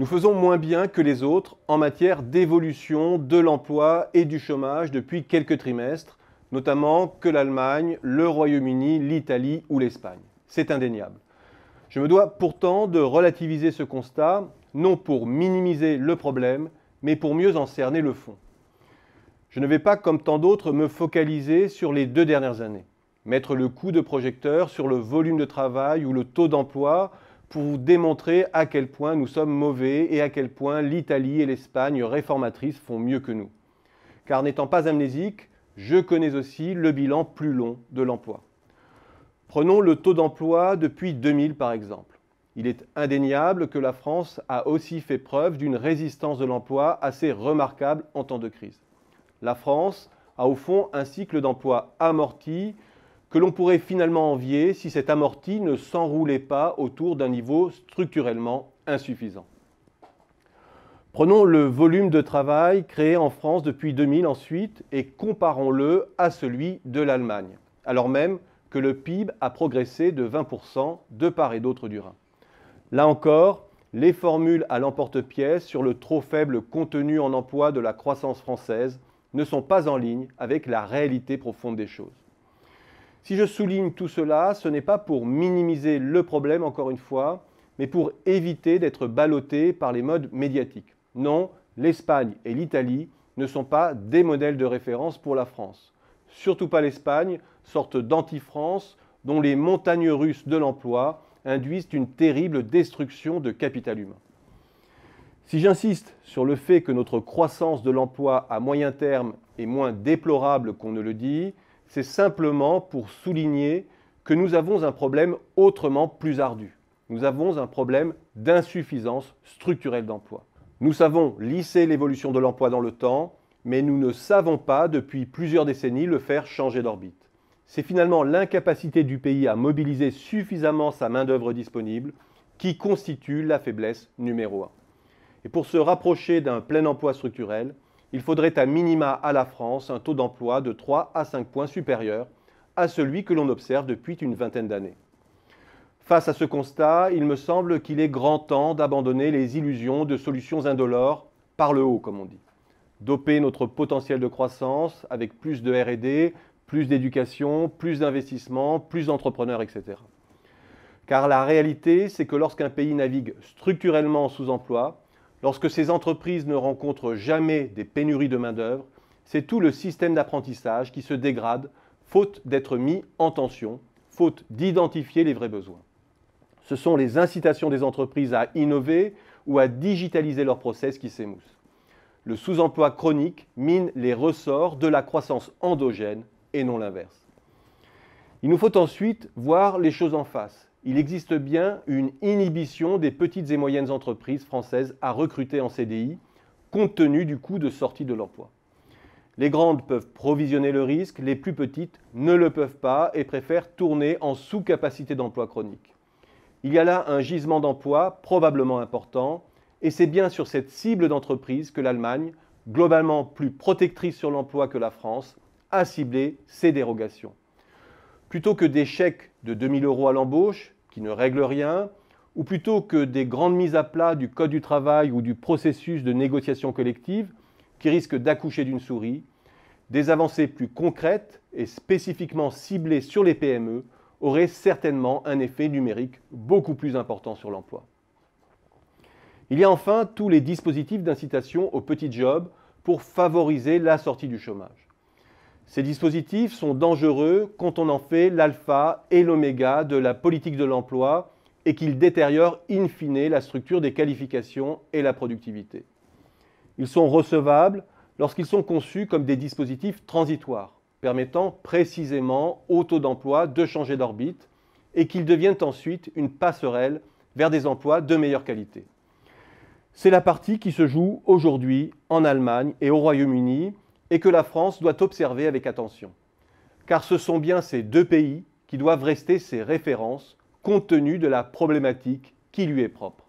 Nous faisons moins bien que les autres en matière d'évolution de l'emploi et du chômage depuis quelques trimestres, notamment que l'Allemagne, le Royaume-Uni, l'Italie ou l'Espagne. C'est indéniable. Je me dois pourtant de relativiser ce constat, non pour minimiser le problème, mais pour mieux en cerner le fond. Je ne vais pas, comme tant d'autres, me focaliser sur les deux dernières années, mettre le coup de projecteur sur le volume de travail ou le taux d'emploi, pour vous démontrer à quel point nous sommes mauvais et à quel point l'Italie et l'Espagne réformatrices font mieux que nous. Car n'étant pas amnésique, je connais aussi le bilan plus long de l'emploi. Prenons le taux d'emploi depuis 2000 par exemple. Il est indéniable que la France a aussi fait preuve d'une résistance de l'emploi assez remarquable en temps de crise. La France a au fond un cycle d'emploi amorti que l'on pourrait finalement envier si cet amorti ne s'enroulait pas autour d'un niveau structurellement insuffisant. Prenons le volume de travail créé en France depuis 2000 ensuite et comparons-le à celui de l'Allemagne, alors même que le PIB a progressé de 20% de part et d'autre du Rhin. Là encore, les formules à l'emporte-pièce sur le trop faible contenu en emploi de la croissance française ne sont pas en ligne avec la réalité profonde des choses. Si je souligne tout cela, ce n'est pas pour minimiser le problème, encore une fois, mais pour éviter d'être ballotté par les modes médiatiques. Non, l'Espagne et l'Italie ne sont pas des modèles de référence pour la France. Surtout pas l'Espagne, sorte d'anti-France dont les montagnes russes de l'emploi induisent une terrible destruction de capital humain. Si j'insiste sur le fait que notre croissance de l'emploi à moyen terme est moins déplorable qu'on ne le dit, c'est simplement pour souligner que nous avons un problème autrement plus ardu. Nous avons un problème d'insuffisance structurelle d'emploi. Nous savons lisser l'évolution de l'emploi dans le temps, mais nous ne savons pas depuis plusieurs décennies le faire changer d'orbite. C'est finalement l'incapacité du pays à mobiliser suffisamment sa main-d'œuvre disponible qui constitue la faiblesse numéro un. Et pour se rapprocher d'un plein emploi structurel, il faudrait à minima à la France un taux d'emploi de 3 à 5 points supérieur à celui que l'on observe depuis une vingtaine d'années. Face à ce constat, il me semble qu'il est grand temps d'abandonner les illusions de solutions indolores par le haut, comme on dit. Doper notre potentiel de croissance avec plus de RD, plus d'éducation, plus d'investissement, plus d'entrepreneurs, etc. Car la réalité, c'est que lorsqu'un pays navigue structurellement sous emploi, Lorsque ces entreprises ne rencontrent jamais des pénuries de main-d'œuvre, c'est tout le système d'apprentissage qui se dégrade, faute d'être mis en tension, faute d'identifier les vrais besoins. Ce sont les incitations des entreprises à innover ou à digitaliser leurs process qui s'émoussent. Le sous-emploi chronique mine les ressorts de la croissance endogène et non l'inverse. Il nous faut ensuite voir les choses en face il existe bien une inhibition des petites et moyennes entreprises françaises à recruter en CDI, compte tenu du coût de sortie de l'emploi. Les grandes peuvent provisionner le risque, les plus petites ne le peuvent pas et préfèrent tourner en sous-capacité d'emploi chronique. Il y a là un gisement d'emploi probablement important, et c'est bien sur cette cible d'entreprise que l'Allemagne, globalement plus protectrice sur l'emploi que la France, a ciblé ses dérogations. Plutôt que des chèques de 2000 euros à l'embauche, qui ne règlent rien, ou plutôt que des grandes mises à plat du Code du travail ou du processus de négociation collective, qui risquent d'accoucher d'une souris, des avancées plus concrètes et spécifiquement ciblées sur les PME auraient certainement un effet numérique beaucoup plus important sur l'emploi. Il y a enfin tous les dispositifs d'incitation aux petits jobs pour favoriser la sortie du chômage. Ces dispositifs sont dangereux quand on en fait l'alpha et l'oméga de la politique de l'emploi et qu'ils détériorent in fine la structure des qualifications et la productivité. Ils sont recevables lorsqu'ils sont conçus comme des dispositifs transitoires, permettant précisément au taux d'emploi de changer d'orbite et qu'ils deviennent ensuite une passerelle vers des emplois de meilleure qualité. C'est la partie qui se joue aujourd'hui en Allemagne et au Royaume-Uni et que la France doit observer avec attention. Car ce sont bien ces deux pays qui doivent rester ses références compte tenu de la problématique qui lui est propre.